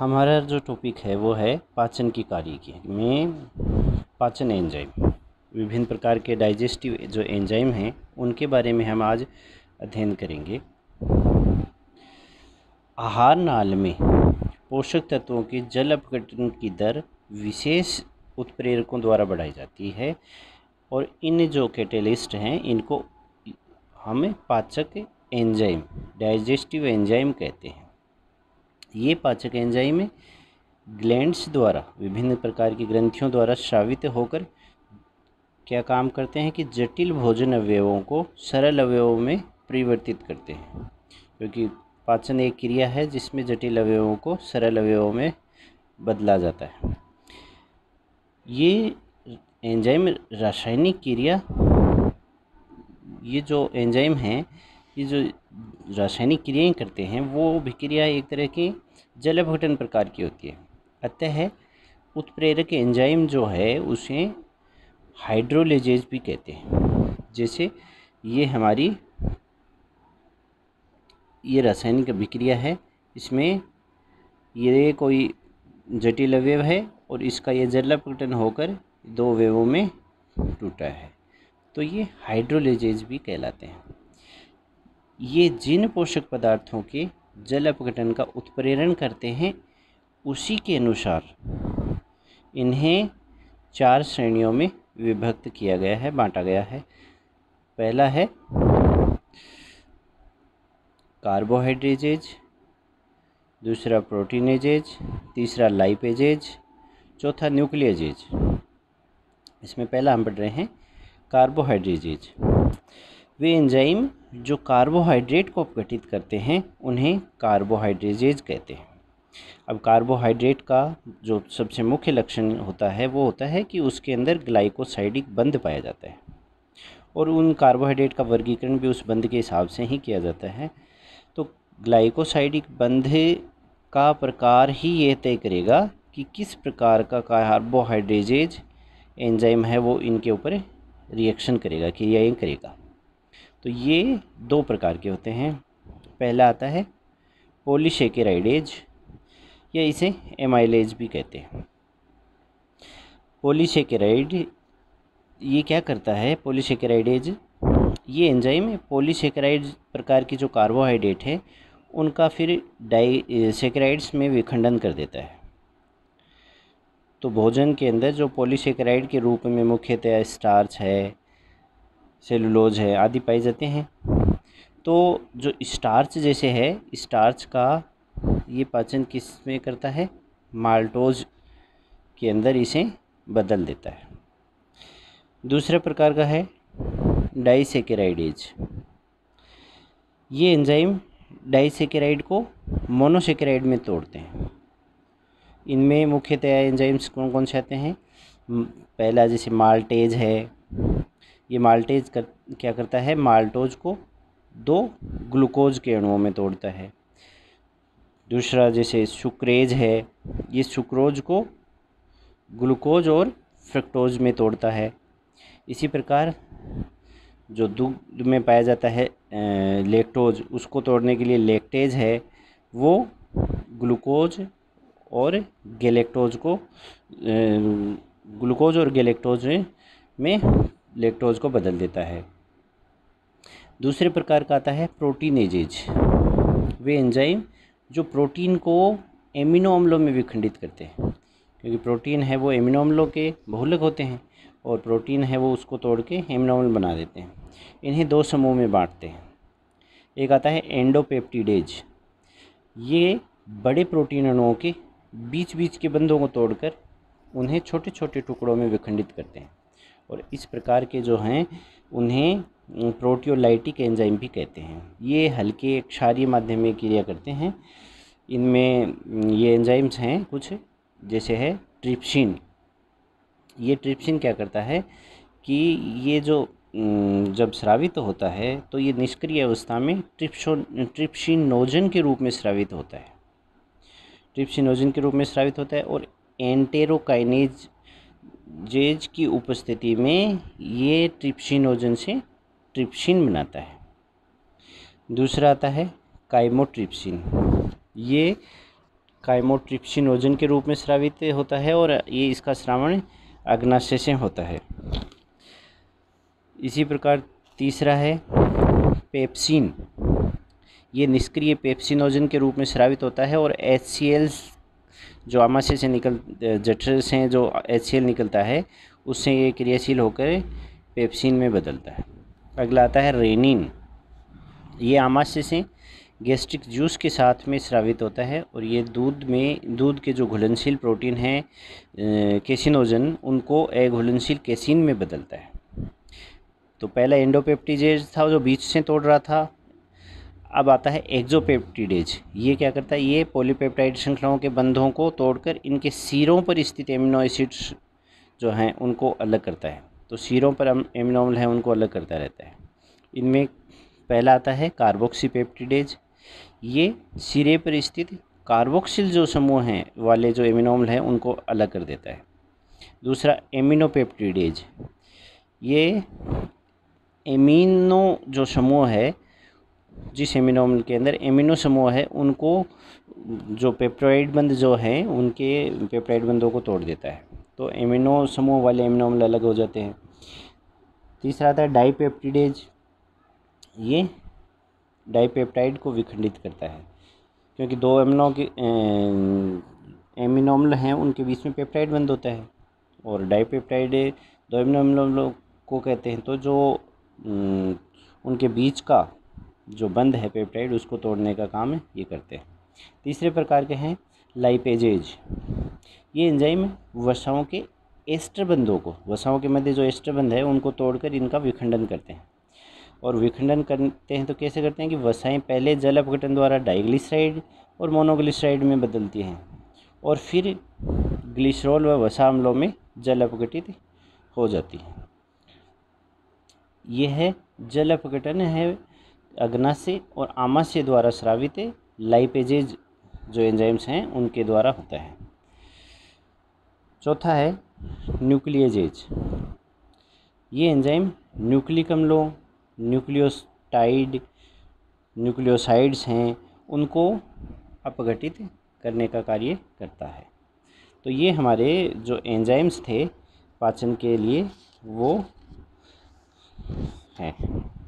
हमारा जो टॉपिक है वो है पाचन की कार्य की में पाचन एंजाइम विभिन्न प्रकार के डाइजेस्टिव जो एंजाइम हैं उनके बारे में हम आज अध्ययन करेंगे आहार नाल में पोषक तत्वों की जल अपघटन की दर विशेष उत्प्रेरकों द्वारा बढ़ाई जाती है और इन जो कैटेलिस्ट हैं इनको हमें पाचक एंजाइम डाइजेस्टिव एंजाइम कहते हैं ये पाचक एंजाइम ग्लैंड्स द्वारा विभिन्न प्रकार की ग्रंथियों द्वारा श्रावित होकर क्या काम करते हैं कि जटिल भोजन अवयवों को सरल अवयवों में परिवर्तित करते हैं क्योंकि पाचन एक क्रिया है जिसमें जटिल अवयवों को सरल अवयवों में बदला जाता है ये एंजाइम रासायनिक क्रिया ये जो एंजाइम हैं ये जो रासायनिक क्रियाएं करते हैं वो अभिक्रिया एक तरह की जलभटन प्रकार की होती है अतः उत्प्रेरक एंजाइम जो है उसे हाइड्रोलेजेज भी कहते हैं जैसे ये हमारी ये रासायनिक अभिक्रिया है इसमें ये कोई जटिल अवयव है और इसका ये जलभटन होकर दो वेवों में टूटा है तो ये हाइड्रोलेजेज भी कहलाते हैं ये जिन पोषक पदार्थों के जल अपघटन का उत्प्रेरण करते हैं उसी के अनुसार इन्हें चार श्रेणियों में विभक्त किया गया है बांटा गया है पहला है कार्बोहाइड्रेजेज दूसरा प्रोटीनेजेज तीसरा लाइपेजेज चौथा न्यूक्लियजेज इसमें पहला हम पढ़ रहे हैं कार्बोहाइड्रेजेज वे एंजाइम जो कार्बोहाइड्रेट को अपघटित करते हैं उन्हें कार्बोहाइड्रेजेज कहते हैं अब कार्बोहाइड्रेट का जो सबसे मुख्य लक्षण होता है वो होता है कि उसके अंदर ग्लाइकोसाइडिक बंद पाया जाता है और उन कार्बोहाइड्रेट का वर्गीकरण भी उस बंद के हिसाब से ही किया जाता है तो ग्लाइकोसाइडिक बंध का प्रकार ही ये तय करेगा कि किस प्रकार का कार्बोहाइड्रेजेज एंजाइम है वो इनके ऊपर रिएक्शन करेगा क्रियाएँ करेगा तो ये दो प्रकार के होते हैं पहला आता है पोलीशेकेराइडेज या इसे एमाइलेज भी कहते हैं पोलीशेकेराइड ये क्या करता है पोलीशेकेराइडेज ये एंजाइम पोलीशेकेराइड प्रकार की जो कार्बोहाइड्रेट है उनका फिर डाई सेकेराइड्स में विखंडन कर देता है तो भोजन के अंदर जो पोलीसेकेराइड के रूप में मुख्यतः स्टार्च है सेलुलोज है आदि पाए जाते हैं तो जो स्टार्च जैसे है स्टार्च का ये पाचन किस में करता है माल्टोज के अंदर इसे बदल देता है दूसरे प्रकार का है डाइसेकेराइडेज ये एंजाइम डाइसेकेराइड को मोनोसेकेराइड में तोड़ते हैं इनमें मुख्यतः एंजाइम्स कौन कौन से आते हैं पहला जैसे माल्टेज है ये माल्टेज कर क्या करता है माल्टोज को दो ग्लूकोज के अणुओं में तोड़ता है दूसरा जैसे सुक्रेज है ये सुक्रोज को ग्लूकोज और फ्रक्टोज में तोड़ता है इसी प्रकार जो दूध में पाया जाता है लेक्टोज उसको तोड़ने के लिए लेक्टेज है वो ग्लूकोज और गैलेक्टोज को ग्लूकोज और गैलेक्टोज में लेक्टोज को बदल देता है दूसरे प्रकार का आता है प्रोटीनेजेज वे एंजाइम जो प्रोटीन को एमिनो अम्लों में विखंडित करते हैं क्योंकि प्रोटीन है वो एमिनो अम्लों के बहुलक होते हैं और प्रोटीन है वो उसको तोड़ के एमिनो अम्ल बना देते हैं इन्हें दो समूह में बांटते हैं एक आता है एंडोपेप्टिडेज ये बड़े प्रोटीन अणुओं के बीच बीच के बंधों को तोड़कर उन्हें छोटे छोटे टुकड़ों में विखंडित करते हैं और इस प्रकार के जो हैं उन्हें प्रोटियोलाइटिक एंजाइम भी कहते हैं ये हल्के क्षारीय माध्यम में क्रिया करते हैं इनमें ये एंजाइम्स हैं कुछ जैसे है ट्रिप्सिन ये ट्रिप्सिन क्या करता है कि ये जो जब स्रावित तो होता है तो ये निष्क्रिय अवस्था में ट्रिप्सो ट्रिप्सिनोजन के रूप में स्रावित होता है ट्रिप्सिनोजन के रूप में स्रावित होता है और एंटेरोकाइनेज जेज की उपस्थिति में ये ट्रिप्सिनोजन से ट्रिप्सिन बनाता है दूसरा आता है काइमोट्रिप्सिन ये काइमोट्रिप्सिनोजन के रूप में श्रावित होता है और ये इसका श्रावण अग्नाशय से होता है इसी प्रकार तीसरा है पेप्सिन ये निष्क्रिय पेप्सिनोजन के रूप में श्रावित होता है और एच जो आमाशय से निकल जठर से जो एच निकलता है उससे ये क्रियाशील होकर पेप्सिन में बदलता है अगला आता है रेनिन ये आमाशय से गैस्ट्रिक जूस के साथ में स्रावित होता है और ये दूध में दूध के जो घुलनशील प्रोटीन हैं कैसिनोजन उनको अघुलनशील कैसिन में बदलता है तो पहला एंडोपेप्टिजेज था जो बीच से तोड़ रहा था अब आता है एक्जोपेप्टिडेज ये क्या करता है ये पोलीपेप्टाइड श्रृंखलाओं के बंधों को तोड़कर इनके सिरों पर स्थित एमिनो एसिड्स जो हैं उनको अलग करता है तो सिरों पर हम एमिनोमल हैं उनको अलग करता रहता है इनमें पहला आता है कार्बोक्सीपेप्टिडेज ये सिरे पर स्थित कार्बोक्सिल जो समूह हैं वाले जो एमिनोमल हैं उनको अलग कर देता है दूसरा एमिनोपेप्टिडेज ये एमिनो जो समूह है जिस एमिनोमल के अंदर एमिनो समूह है उनको जो पेप्टोइड बंद जो है उनके पेप्टोइड बंदों को तोड़ देता है तो एमिनो समूह वाले एमिनोमल अलग हो जाते हैं तीसरा आता है डाईपेप्टिडेज ये डाईपेप्टाइड को विखंडित करता है क्योंकि दो एमिनो के अं, एमिनोमल हैं उनके बीच में पेप्टाइड बंद होता है और डाईपेप्टाइड दो एमिनो को कहते हैं तो जो उनके बीच का जो बंद है पेप्टाइड उसको तोड़ने का काम ये करते हैं तीसरे प्रकार के हैं लाइपेजेज ये एंजाइम वसाओं के एस्टर बंदों को वसाओं के मध्य जो एस्टर बंद है उनको तोड़कर इनका विखंडन करते हैं और विखंडन करते हैं तो कैसे करते हैं कि वसाएँ पहले जल अपघटन द्वारा डाइग्लिसराइड और मोनोग्लिसराइड में बदलती हैं और फिर ग्लिसरॉल व वसा अम्लों में जल अपघटित हो जाती है यह जल अपघटन है अग्नाशय और आमाशय द्वारा श्रावित लाइपेजेज जो एंजाइम्स हैं उनके द्वारा होता है चौथा है न्यूक्लियजेज ये एंजाइम न्यूक्लिक अम्लों न्यूक्लियोटाइड न्यूक्लियोसाइड्स हैं उनको अपघटित करने का कार्य करता है तो ये हमारे जो एंजाइम्स थे पाचन के लिए वो हैं